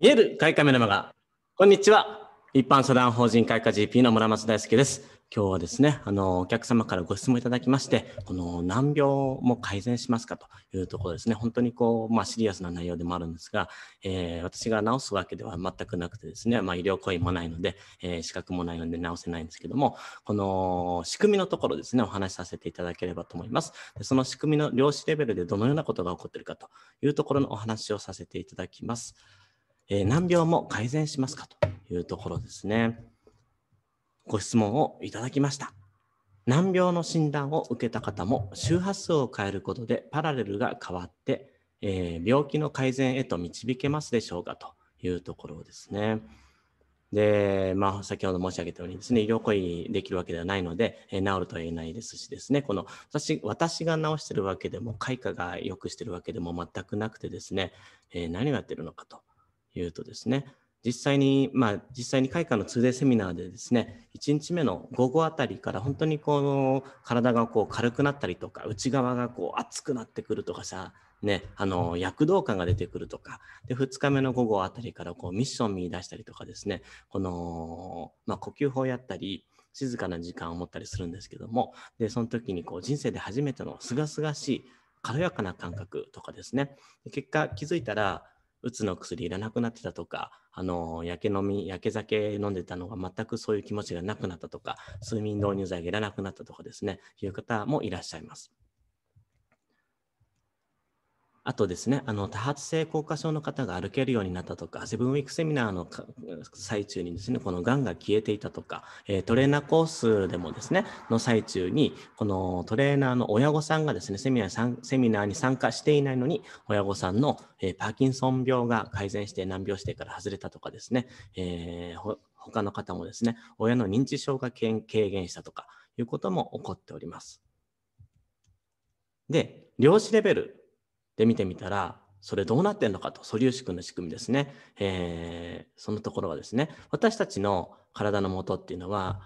見える開花メルマガ。こんにちは。一般社団法人開花 GP の村松大輔です。今日はですね、あの、お客様からご質問いただきまして、この難病も改善しますかというところですね、本当にこう、まあシリアスな内容でもあるんですが、えー、私が治すわけでは全くなくてですね、まあ医療行為もないので、えー、資格もないので治せないんですけども、この仕組みのところですね、お話しさせていただければと思います。でその仕組みの量子レベルでどのようなことが起こっているかというところのお話をさせていただきます。えー、難病も改善しますかというところですね。ご質問をいただきました。難病の診断を受けた方も周波数を変えることでパラレルが変わって、えー、病気の改善へと導けますでしょうかというところですね。で、まあ、先ほど申し上げたようにですね、医療行為できるわけではないので、えー、治るとは言えないですしですね、この私、私が治してるわけでも、開花が良くしてるわけでも全くなくてですね、えー、何をやってるのかというとですね、実際に、まあ、実際に開花の2 d セミナーでですね、1日目の午後あたりから本当にこの体がこう軽くなったりとか、内側がこう熱くなってくるとかさ、ね、あの躍動感が出てくるとかで2日目の午後あたりからこうミッション見出したりとかですねこの、まあ、呼吸法やったり静かな時間を持ったりするんですけどもでその時にこう人生で初めてのすがすがしい軽やかな感覚とかですね結果気づいたらうつの薬いらなくなってたとか、あの、やけ飲み、やけ酒飲んでたのが全くそういう気持ちがなくなったとか、睡眠導入剤がいらなくなったとかですね、いう方もいらっしゃいます。あとですね、あの多発性硬化症の方が歩けるようになったとか、セブンウィークセミナーの最中にですね、このがんが消えていたとか、えトレーナーコースでもですね、の最中に、このトレーナーの親御さんがですね、セミナーセミナーに参加していないのに、親御さんの、えパーキンソン病が改善して難病指定から外れたとかですね、えー、他の方もですね、親の認知症が軽減したとかいうことも起こっております。で、量子レベルで見てみたら、それどうなってんのかと、素粒子君の仕組みですね。えー、そのところはですね、私たちの体の元っていうのは、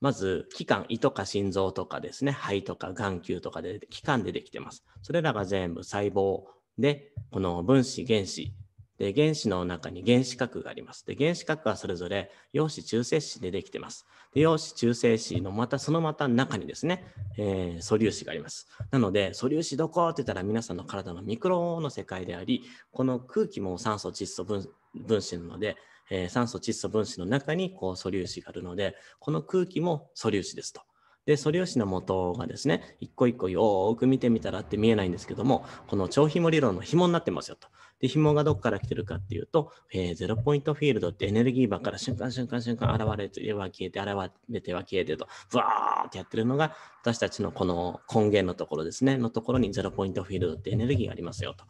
まず、器官、胃とか心臓とかですね、肺とか眼球とかで、器官でできてます。それらが全部細胞で、この分子、原子、で、原子の中に原子核があります。で、原子核はそれぞれ陽子中性子でできてます。で、陽子中性子のまた、そのまた中にですね、えー、素粒子があります。なので、素粒子どこって言ったら皆さんの体のミクロの世界であり、この空気も酸素、窒素分、分子なので、えー、酸素、窒素分子の中にこう素粒子があるので、この空気も素粒子ですと。で、素粒子の元がですね、一個一個よーく見てみたらって見えないんですけども、この超紐理論の紐になってますよと。で、紐がどこから来てるかっていうと、えー、ゼロポイントフィールドってエネルギー場から瞬間瞬間瞬間現れては消えて、現れては消えてと、ブわーってやってるのが、私たちのこの根源のところですね、のところにゼロポイントフィールドってエネルギーがありますよと。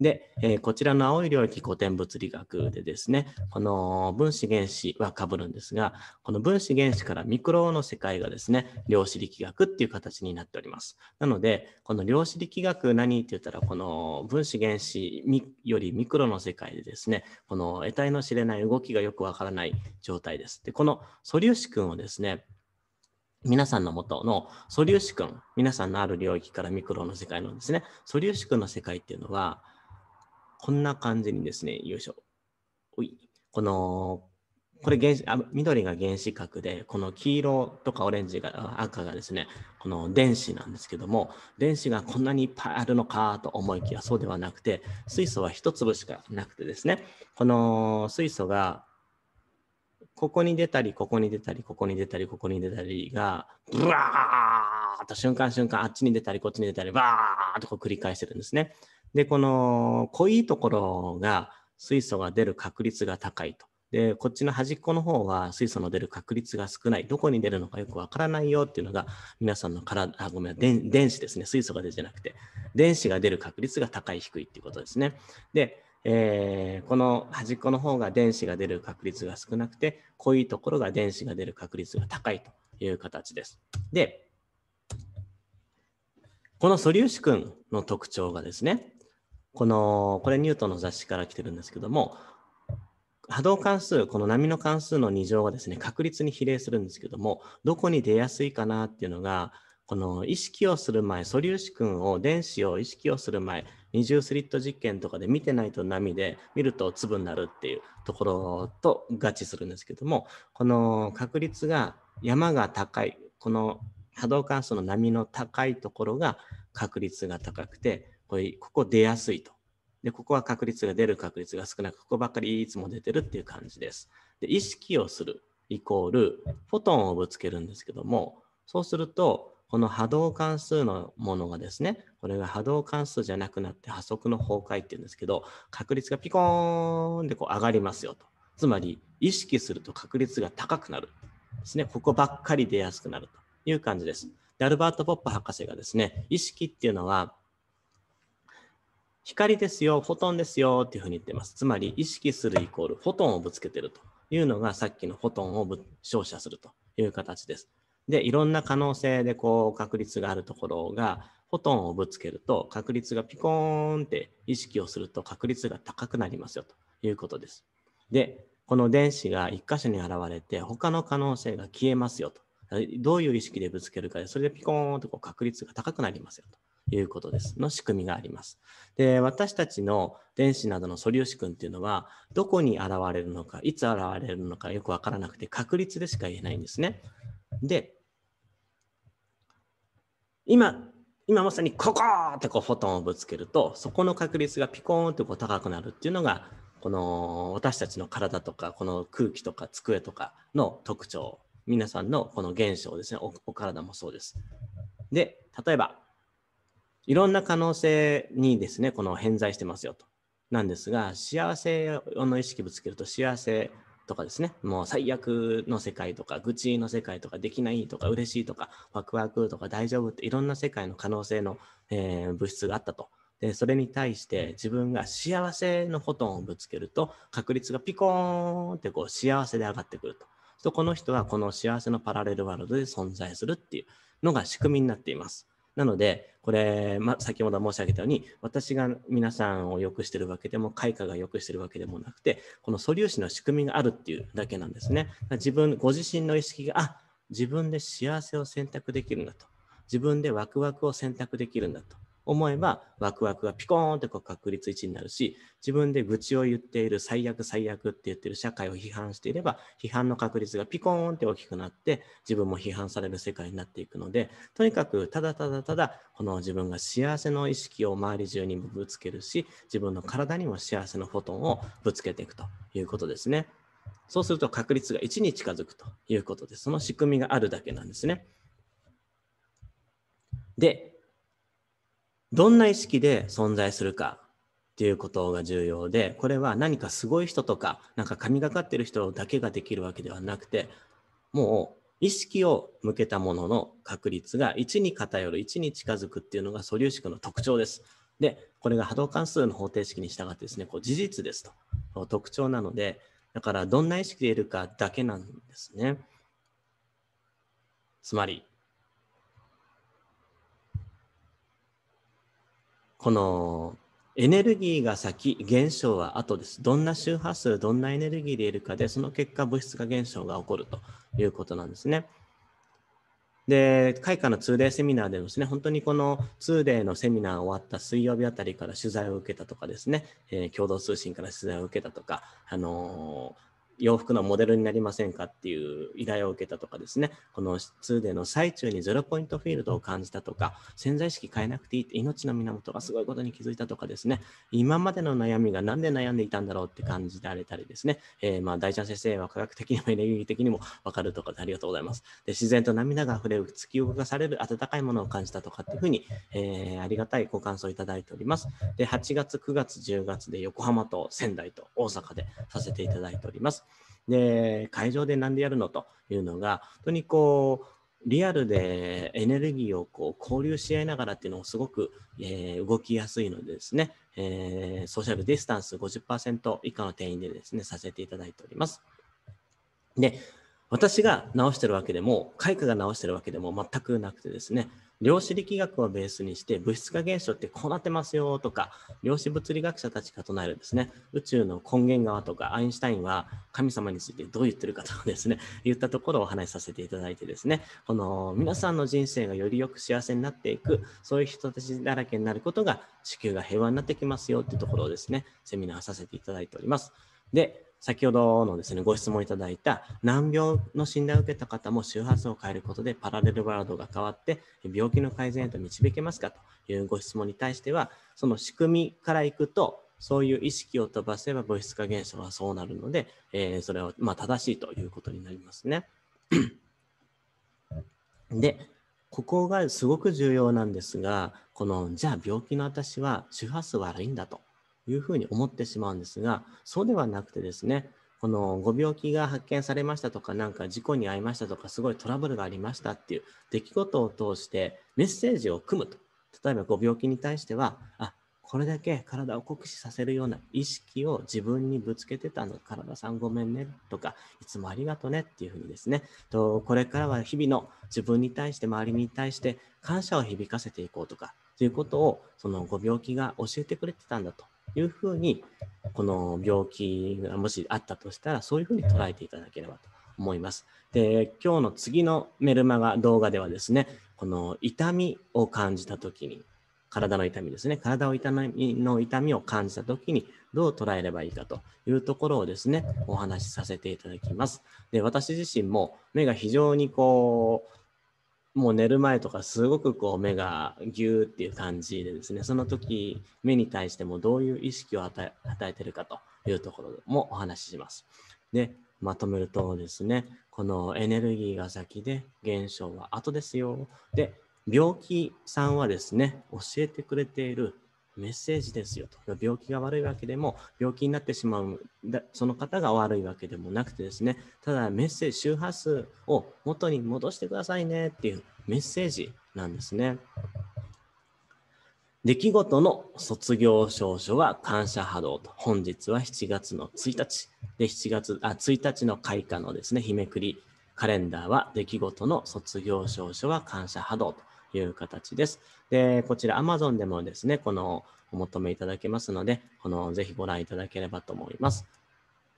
で、えー、こちらの青い領域古典物理学でですね、この分子原子は被るんですが、この分子原子からミクロの世界がですね、量子力学っていう形になっております。なので、この量子力学何って言ったら、この分子原子よりミクロの世界でですね、この得体の知れない動きがよくわからない状態です。で、この素粒子君をですね、皆さんの元の素粒子君、皆さんのある領域からミクロの世界のですね、素粒子君の世界っていうのは、こんな感じにですね、よいしょ。おい。この、これ原子あ、緑が原子核で、この黄色とかオレンジが、赤がですね、この電子なんですけども、電子がこんなにいっぱいあるのかと思いきや、そうではなくて、水素は1粒しかなくてですね、この水素がここに出たり、ここに出たり、ここに出たり、ここに出たりが、ブワーっと瞬間瞬間、あっちに出たり、こっちに出たり、バーっとこう繰り返してるんですね。で、この濃いところが水素が出る確率が高いと。で、こっちの端っこの方は水素の出る確率が少ない。どこに出るのかよくわからないよっていうのが、皆さんの体、あ、ごめん、電子ですね。水素が出じゃなくて、電子が出る確率が高い、低いっていうことですね。で、えー、この端っこの方が電子が出る確率が少なくて、濃いところが電子が出る確率が高いという形です。で、この素粒子群の特徴がですね、この、これニュートンの雑誌から来てるんですけども、波動関数、この波の関数の2乗はですね、確率に比例するんですけども、どこに出やすいかなっていうのが、この意識をする前、素粒子群を、電子を意識をする前、二重スリット実験とかで見てないと波で、見ると粒になるっていうところと合致するんですけども、この確率が山が高い、この波動関数の波の高いところが確率が高くて、これ、ここ出やすいと。で、ここは確率が出る確率が少なく、ここばっかりいつも出てるっていう感じです。で、意識をするイコール、フォトンをぶつけるんですけども、そうすると、この波動関数のものがですね、これが波動関数じゃなくなって波速の崩壊っていうんですけど、確率がピコーンでこう上がりますよと。つまり、意識すると確率が高くなる。ですね、ここばっかり出やすくなるという感じです。で、アルバート・ポップ博士がですね、意識っていうのは、光ですよ、フォトンですよっていうふうに言ってます。つまり意識するイコールフォトンをぶつけてるというのがさっきのフォトンを照射するという形です。で、いろんな可能性でこう確率があるところがフォトンをぶつけると確率がピコーンって意識をすると確率が高くなりますよということです。で、この電子が1箇所に現れて他の可能性が消えますよと。どういう意識でぶつけるかで、それでピコーンとこう確率が高くなりますよということです。の仕組みがあります。で、私たちの電子などの素粒子群っていうのは、どこに現れるのか、いつ現れるのかよくわからなくて、確率でしか言えないんですね。で、今、今まさにここってこうフォトンをぶつけると、そこの確率がピコーンってこう高くなるっていうのが、この私たちの体とか、この空気とか机とかの特徴皆さんのこの現象ですねお、お体もそうです。で、例えば、いろんな可能性にですね、この偏在してますよと。なんですが、幸せの意識ぶつけると幸せとかですね、もう最悪の世界とか、愚痴の世界とか、できないとか、嬉しいとか、ワクワクとか、大丈夫っていろんな世界の可能性の、えー、物質があったと。で、それに対して自分が幸せのフォトンをぶつけると、確率がピコーンってこう幸せで上がってくると。とこの人はこの幸せのパラレルワールドで存在するっていうのが仕組みになっています。なので、これ、まあ、先ほど申し上げたように、私が皆さんを良くしてるわけでも、開花が良くしてるわけでもなくて、この素粒子の仕組みがあるっていうだけなんですね。自分、ご自身の意識が、あ自分で幸せを選択できるんだと。自分でワクワクを選択できるんだと。思えば、ワクワクがピコーンってこう確率1になるし、自分で愚痴を言っている、最悪最悪って言ってる社会を批判していれば、批判の確率がピコーンって大きくなって、自分も批判される世界になっていくので、とにかくただただただ、この自分が幸せの意識を周り中にぶつけるし、自分の体にも幸せのフォトンをぶつけていくということですね。そうすると確率が1に近づくということで、その仕組みがあるだけなんですね。で、どんな意識で存在するかっていうことが重要で、これは何かすごい人とか、なんか神がかってる人だけができるわけではなくて、もう意識を向けたものの確率が1に偏る、1に近づくっていうのが素粒子の特徴です。で、これが波動関数の方程式に従ってですね、こう事実ですと特徴なので、だからどんな意識でいるかだけなんですね。つまり、このエネルギーが先、現象は後です。どんな周波数、どんなエネルギーでいるかで、その結果、物質化現象が起こるということなんですね。で、開花の 2day セミナーでですね、本当にこの 2day のセミナー終わった水曜日あたりから取材を受けたとかですね、えー、共同通信から取材を受けたとか、あのー洋服のモデルになりませんかっていう依頼を受けたとかですね、この2での最中にゼロポイントフィールドを感じたとか、潜在意識変えなくていいって命の源がすごいことに気づいたとかですね、今までの悩みが何で悩んでいたんだろうって感じられたりですね、えー、まあ大ちゃん先生は科学的にもエネルギー的にも分かるとかでありがとうございます。で自然と涙が溢れる、突き動かされる温かいものを感じたとかっていうふうに、えー、ありがたいご感想をいただいております。で8月、9月、10月で横浜と仙台と大阪でさせていただいております。で、会場で何でやるのというのが、本当にこう、リアルでエネルギーをこう交流し合いながらっていうのもすごく、えー、動きやすいのでですね、えー、ソーシャルディスタンス50%以下の定員でですね、させていただいております。で、私が直してるわけでも、開花が直してるわけでも全くなくてですね、量子力学をベースにして物質化現象ってこうなってますよとか量子物理学者たちが唱えるですね宇宙の根源側とかアインシュタインは神様についてどう言ってるかとですね言ったところをお話しさせていただいてですねこの皆さんの人生がよりよく幸せになっていくそういう人たちだらけになることが地球が平和になってきますよっていうところをですねセミナーさせていただいております。で先ほどのですね、ご質問いただいた難病の診断を受けた方も周波数を変えることでパラレルワールドが変わって病気の改善へと導けますかというご質問に対しては、その仕組みからいくと、そういう意識を飛ばせば物質化現象はそうなるので、えー、それはま正しいということになりますね。で、ここがすごく重要なんですが、この、じゃあ病気の私は周波数悪いんだと。いうふうに思ってしまうんですが、そうではなくてですね、このご病気が発見されましたとか、なんか事故に遭いましたとか、すごいトラブルがありましたっていう出来事を通してメッセージを組むと。例えばご病気に対しては、あ、これだけ体を酷使させるような意識を自分にぶつけてたの、体さんごめんねとか、いつもありがとねっていうふうにですね、とこれからは日々の自分に対して、周りに対して感謝を響かせていこうとか、ということを、そのご病気が教えてくれてたんだというふうに、この病気がもしあったとしたら、そういうふうに捉えていただければと思います。で、今日の次のメルマガ動画ではですね、この痛みを感じた時に、体の痛みですね、体を痛みの痛みを感じた時に、どう捉えればいいかというところをですね、お話しさせていただきます。で、私自身も目が非常にこう、もう寝る前とかすごくこう目がギューっていう感じでですね、その時目に対してもどういう意識を与えてるかというところもお話しします。で、まとめるとですね、このエネルギーが先で現象は後ですよ。で、病気さんはですね、教えてくれているメッセージですよと。病気が悪いわけでも、病気になってしまうその方が悪いわけでもなくてですね、ただメッセージ、周波数を元に戻してくださいねっていうメッセージなんですね。出来事の卒業証書は感謝波動と。本日は7月の1日。で、7月、あ、1日の開花のですね、日めくり。カレンダーは出来事の卒業証書は感謝波動と。いう形です。で、こちら Amazon でもですね、このお求めいただけますので、このぜひご覧いただければと思います。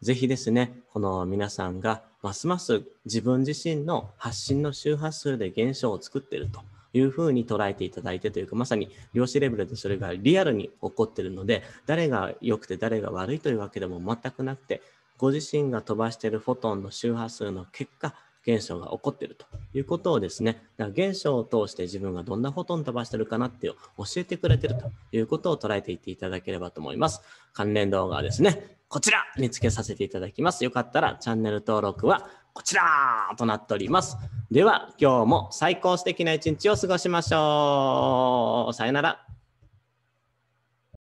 ぜひですね、この皆さんがますます自分自身の発信の周波数で現象を作っているというふうに捉えていただいてというか、まさに量子レベルでそれがリアルに起こっているので、誰が良くて誰が悪いというわけでも全くなくて、ご自身が飛ばしているフォトンの周波数の結果、現象が起こっているということをですね、だから現象を通して自分がどんなォとン飛ばしてるかなっていう教えてくれてるということを捉えていっていただければと思います。関連動画はですね、こちら見つけさせていただきます。よかったらチャンネル登録はこちらとなっております。では、今日も最高素敵な一日を過ごしましょう。さよなら。